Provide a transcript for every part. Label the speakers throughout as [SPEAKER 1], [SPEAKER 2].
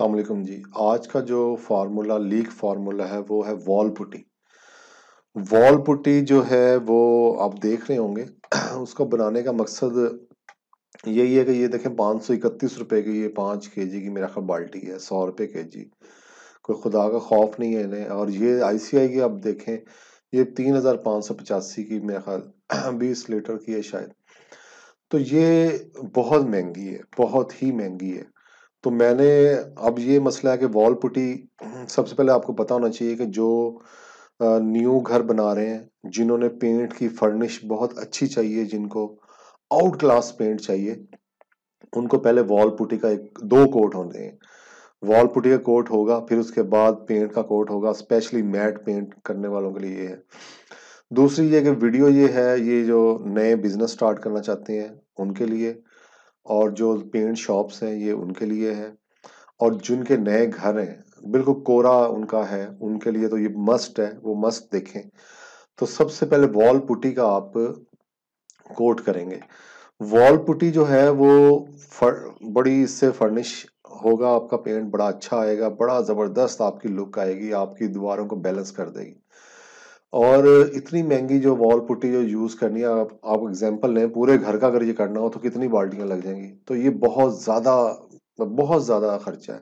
[SPEAKER 1] अलकुम जी आज का जो फार्मूला लीक फार्मूला है वो है वॉल पुटी वॉल पुटी जो है वो आप देख रहे होंगे उसको बनाने का मकसद यही है कि ये देखें पाँच सौ इकतीस रुपये की ये पाँच के जी की मेरा ख्याल बाल्टी है सौ रुपये के जी कोई खुदा का खौफ नहीं है इन्हें और ये आई सी आई की आप देखें ये तीन हज़ार पाँच सौ पचासी की मेरा ख्याल बीस लीटर की है शायद तो ये बहुत महंगी है बहुत ही महंगी है तो मैंने अब ये मसला है कि वॉल पुटी सबसे पहले आपको पता होना चाहिए कि जो न्यू घर बना रहे हैं जिन्होंने पेंट की फर्निश बहुत अच्छी चाहिए जिनको आउट क्लास पेंट चाहिए उनको पहले वॉल पुटी का एक दो कोट होते हैं वॉल पुटी का कोट होगा फिर उसके बाद पेंट का कोट होगा स्पेशली मैट पेंट करने वालों के लिए ये है दूसरी ये कि वीडियो ये है ये जो नए बिजनेस स्टार्ट करना चाहते हैं उनके लिए और जो पेंट शॉप्स हैं ये उनके लिए है और जिनके नए घर हैं बिल्कुल कोरा उनका है उनके लिए तो ये मस्ट है वो मस्ट देखें तो सबसे पहले वॉल पुटी का आप कोट करेंगे वॉल पुटी जो है वो फर, बड़ी इससे फर्निश होगा आपका पेंट बड़ा अच्छा आएगा बड़ा ज़बरदस्त आपकी लुक आएगी आपकी दीवारों को बैलेंस कर देगी और इतनी महंगी जो वॉल पुट्टी जो यूज़ करनी है आप आप एग्जांपल लें पूरे घर का अगर ये करना हो तो कितनी बाल्टियाँ लग जाएंगी तो ये बहुत ज़्यादा बहुत ज़्यादा खर्चा है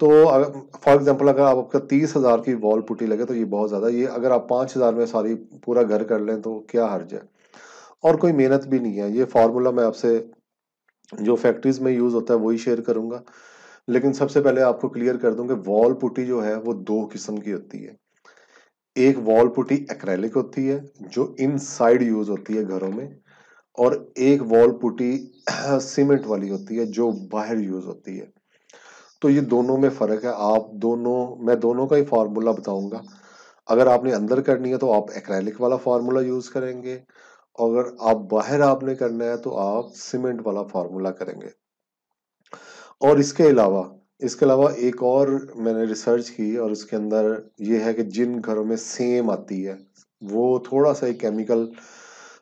[SPEAKER 1] तो अगर फॉर एग्जांपल अगर आप आपका तीस हज़ार की वॉल पुट्टी लगे तो ये बहुत ज़्यादा ये अगर आप पाँच हज़ार में सारी पूरा घर कर लें तो क्या हर्ज है और कोई मेहनत भी नहीं है ये फार्मूला मैं आपसे जो फैक्ट्रीज़ में यूज़ होता है वही शेयर करूँगा लेकिन सबसे पहले आपको क्लियर कर दूँ कि वॉल पुट्टी जो है वो दो किस्म की होती है एक वॉल पुटी एक्रेलिक होती है जो इनसाइड यूज होती है घरों में और एक वॉल पुटी सीमेंट वाली होती है जो बाहर यूज होती है तो ये दोनों में फ़र्क है आप दोनों मैं दोनों का ही फार्मूला बताऊंगा अगर आपने अंदर करनी है तो आप एक्रेलिक वाला फार्मूला यूज़ करेंगे अगर आप बाहर आपने करना है तो आप सीमेंट वाला फार्मूला करेंगे और इसके अलावा इसके अलावा एक और मैंने रिसर्च की और उसके अंदर ये है कि जिन घरों में सेम आती है वो थोड़ा सा एक केमिकल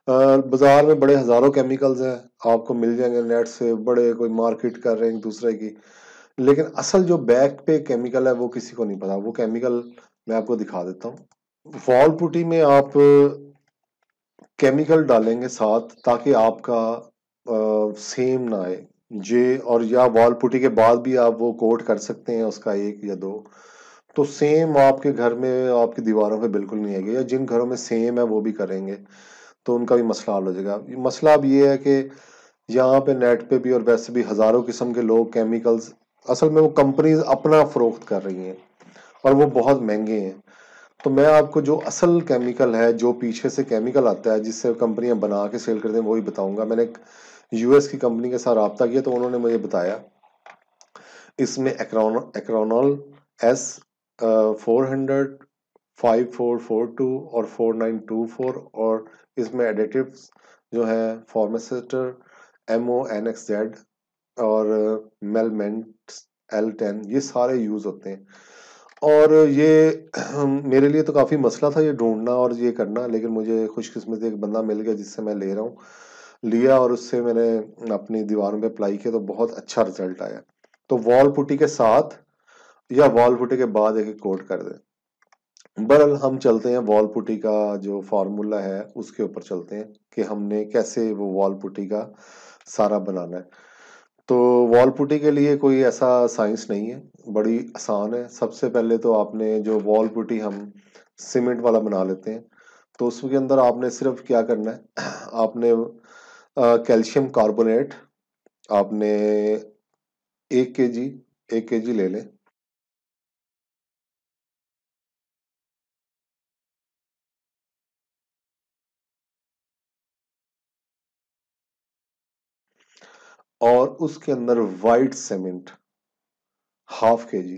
[SPEAKER 1] बाज़ार में बड़े हज़ारों केमिकल्स हैं आपको मिल जाएंगे नेट से बड़े कोई मार्केट कर रहे हैं एक दूसरे की लेकिन असल जो बैक पे केमिकल है वो किसी को नहीं पता वो केमिकल मैं आपको दिखा देता हूँ वॉल पुटी में आप केमिकल डालेंगे साथ ताकि आपका आ, सेम ना आए जे और या वॉल पुटी के बाद भी आप वो कोट कर सकते हैं उसका एक या दो तो सेम आपके घर में आपकी दीवारों पे बिल्कुल नहीं आएगी या जिन घरों में सेम है वो भी करेंगे तो उनका भी मसला हल हो जाएगा मसला अब ये है कि यहाँ पे नेट पे भी और वैसे भी हज़ारों किस्म के लोग केमिकल्स असल में वो कंपनीज अपना फ़रोख्त कर रही हैं और वो बहुत महंगे हैं तो मैं आपको जो असल केमिकल है जो पीछे से केमिकल आता है जिससे कंपनियां बना के सेल करते हैं वही बताऊंगा मैंने यूएस की कंपनी के साथ रबता किया तो उन्होंने मुझे बताया इसमें Acronal S four hundred five four four two और फोर नाइन टू फोर और इसमें एडिटिव जो है फॉर्मेसेटर M O N X Z और मेलमेंट एल टेन ये सारे यूज़ होते हैं और ये मेरे लिए तो काफ़ी मसला था ये ढूंढना और ये करना लेकिन मुझे खुशकस्मती एक बंदा मिल गया जिससे मैं ले रहा हूँ लिया और उससे मैंने अपनी दीवारों पे अप्लाई किया तो बहुत अच्छा रिजल्ट आया तो वॉल पुटी के साथ या वॉल पुटी के बाद एक कोट कर दे बर हम चलते हैं वॉल पुटी का जो फार्मूला है उसके ऊपर चलते हैं कि हमने कैसे वो वॉल पुटी का सारा बनाना है तो वॉल पुटी के लिए कोई ऐसा साइंस नहीं है बड़ी आसान है सबसे पहले तो आपने जो वॉल पुटी हम सीमेंट वाला बना लेते हैं तो उसके अंदर आपने सिर्फ क्या करना है आपने कैल्शियम कार्बोनेट आपने एक के जी एक के जी ले लें और उसके अंदर white cement half K G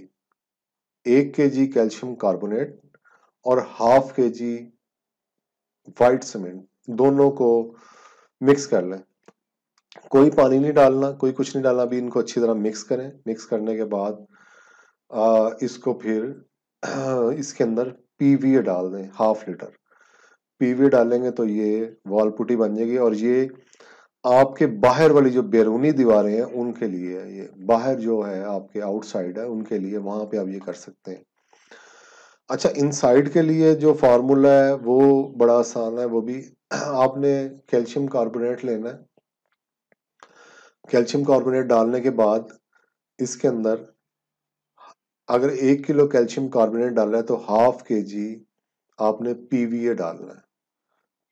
[SPEAKER 1] एक के जी कैल्शियम कार्बोनेट और half K G white cement दोनों को मिक्स कर लें कोई पानी नहीं डालना कोई कुछ नहीं डालना अभी इनको अच्छी तरह मिक्स करें मिक्स करने के बाद आ, इसको फिर इसके अंदर पी डाल दें हाफ लीटर पी डालेंगे तो ये वॉल पुटी बन जाएगी और ये आपके बाहर वाली जो बैरूनी दीवारें हैं उनके लिए है ये बाहर जो है आपके आउटसाइड है उनके लिए वहां पे आप ये कर सकते हैं अच्छा इनसाइड के लिए जो फार्मूला है वो बड़ा आसान है वो भी आपने कैल्शियम कार्बोनेट लेना है कैल्शियम कार्बोनेट डालने के बाद इसके अंदर अगर एक किलो कैल्शियम कार्बोनेट डालना है तो हाफ के जी आपने पीवीए डालना है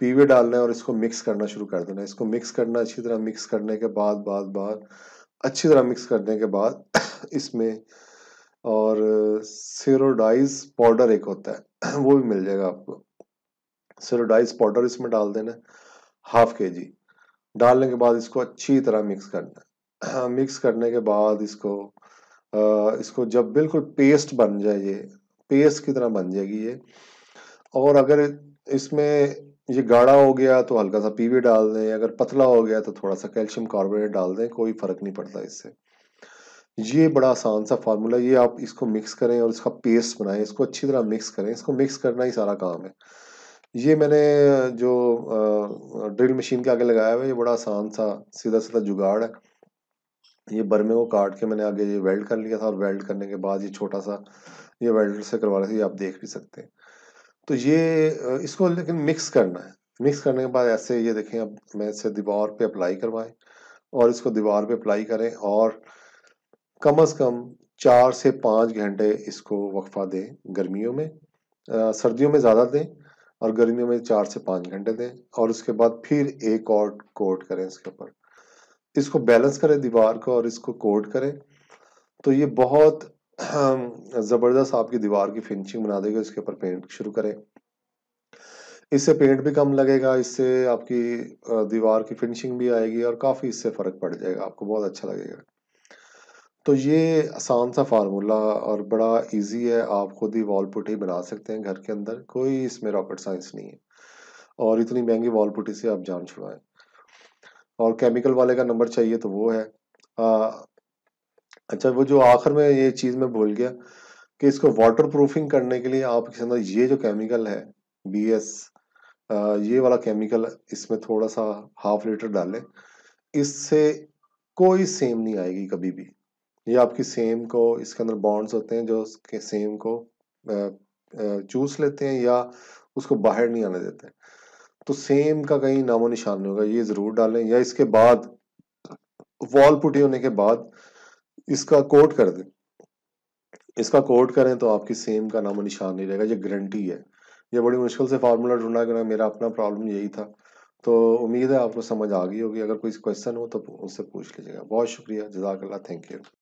[SPEAKER 1] पीवीए डालना है और इसको मिक्स करना शुरू कर देना है इसको मिक्स करना अच्छी तरह मिक्स करने के बाद बाद बाद अच्छी तरह मिक्स करने के बाद इसमें और सीरोडाइज पाउडर एक होता है वो भी मिल जाएगा आपको सिरोडाइज पाउडर इसमें डाल देना हाफ के जी डालने के बाद इसको अच्छी तरह मिक्स करना है मिक्स करने के बाद इसको आ, इसको जब बिल्कुल पेस्ट बन जाए ये पेस्ट की तरह बन जाएगी ये और अगर इसमें ये गाढ़ा हो गया तो हल्का सा पीवी डाल दें अगर पतला हो गया तो थोड़ा सा कैल्शियम कार्बोनेट डाल दें कोई फ़र्क नहीं पड़ता इससे ये बड़ा आसान सा फार्मूला ये आप इसको मिक्स करें और इसका पेस्ट बनाएं इसको अच्छी तरह मिक्स करें इसको मिक्स करना ही सारा काम है ये मैंने जो ड्रिल मशीन के आगे लगाया हुआ ये बड़ा आसान सा सीधा सीधा जुगाड़ है ये बर्मे को काट के मैंने आगे ये वेल्ड कर लिया था और वेल्ड करने के बाद ये छोटा सा ये वेल्डर से करवा रहे थे ये आप देख भी सकते हैं तो ये इसको लेकिन मिक्स करना है मिक्स करने के बाद ऐसे ये देखें अब मैं इसे दीवार पे अप्लाई करवाएं और इसको दीवार पे अप्लाई करें और कम अज़ कम चार से पाँच घंटे इसको वक्फा दें गर्मियों में आ, सर्दियों में ज़्यादा दें और गर्मियों में चार से पाँच घंटे दें और उसके बाद फिर एक और कोट करें इसके ऊपर इसको बैलेंस करें दीवार को और इसको कोट करें तो ये बहुत ज़बरदस्त आपकी दीवार की फिनिशिंग बना देगा इसके ऊपर पेंट शुरू करें इससे पेंट भी कम लगेगा इससे आपकी दीवार की फिनिशिंग भी आएगी और काफ़ी इससे फ़र्क पड़ जाएगा आपको बहुत अच्छा लगेगा तो ये आसान सा फार्मूला और बड़ा इजी है आप खुद ही वॉल पुटी बना सकते हैं घर के अंदर कोई इसमें रॉकेट साइंस नहीं है और इतनी महंगी वॉल पुटी से आप जान छुड़ाएं और केमिकल वाले का नंबर चाहिए तो वो है आ, अच्छा वो जो आखिर में ये चीज़ मैं भूल गया कि इसको वाटर प्रूफिंग करने के लिए आप इसके अंदर ये जो केमिकल है बी एस ये वाला केमिकल इसमें थोड़ा सा हाफ लीटर डालें इससे कोई सेम नहीं आएगी कभी भी ये आपकी सेम को इसके अंदर बॉन्ड्स होते हैं जो उसके सेम को चूस लेते हैं या उसको बाहर नहीं आने देते तो सेम का कहीं नामो निशान नहीं होगा ये ज़रूर डालें या इसके बाद वॉल पुटी होने के बाद इसका कोट कर दें इसका कोट करें तो आपकी सेम का नामो निशान नहीं रहेगा ये गारंटी है ये बड़ी मुश्किल से फार्मूला ढूंढा करना मेरा अपना प्रॉब्लम यही था तो उम्मीद है आपको समझ आ गई होगी अगर कोई क्वेश्चन हो तो उससे पूछ लीजिएगा बहुत शुक्रिया जजाकल्ला थैंक यू